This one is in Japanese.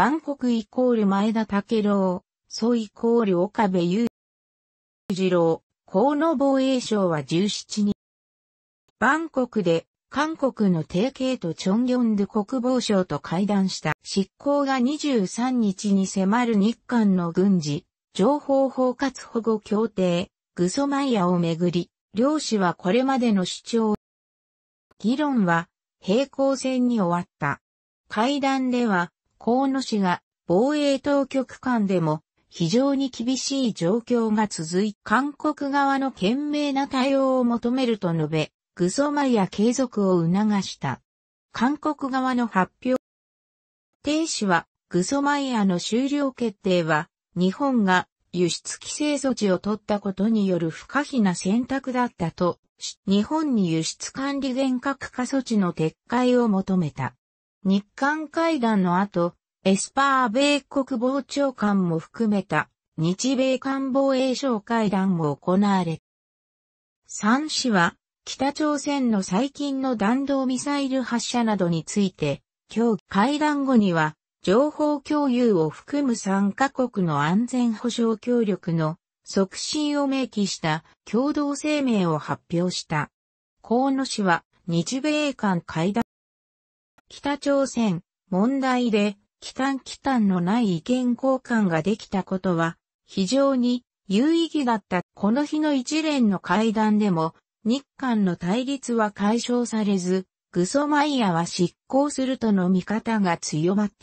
バンコクイコール前田武郎、ソイコール岡部雄次郎、河野防衛省は17日。バンコクで韓国の提携とチョンギョンド国防省と会談した執行が23日に迫る日韓の軍事、情報包括保護協定、グソマイヤをめぐり、両氏はこれまでの主張。議論は平行線に終わった。会談では河野氏が防衛当局間でも非常に厳しい状況が続い、韓国側の懸命な対応を求めると述べ、グソマリア継続を促した。韓国側の発表。停止は、グソマイアの終了決定は、日本が輸出規制措置を取ったことによる不可避な選択だったと、日本に輸出管理厳格化措置の撤回を求めた。日韓会談の後、エスパー米国防長官も含めた日米韓防衛省会談も行われ。3氏は北朝鮮の最近の弾道ミサイル発射などについて、今日会談後には情報共有を含む3カ国の安全保障協力の促進を明記した共同声明を発表した。河野氏は日米韓会談北朝鮮問題で、期間期間のない意見交換ができたことは、非常に有意義だった。この日の一連の会談でも、日韓の対立は解消されず、グソマイヤは執行するとの見方が強まった。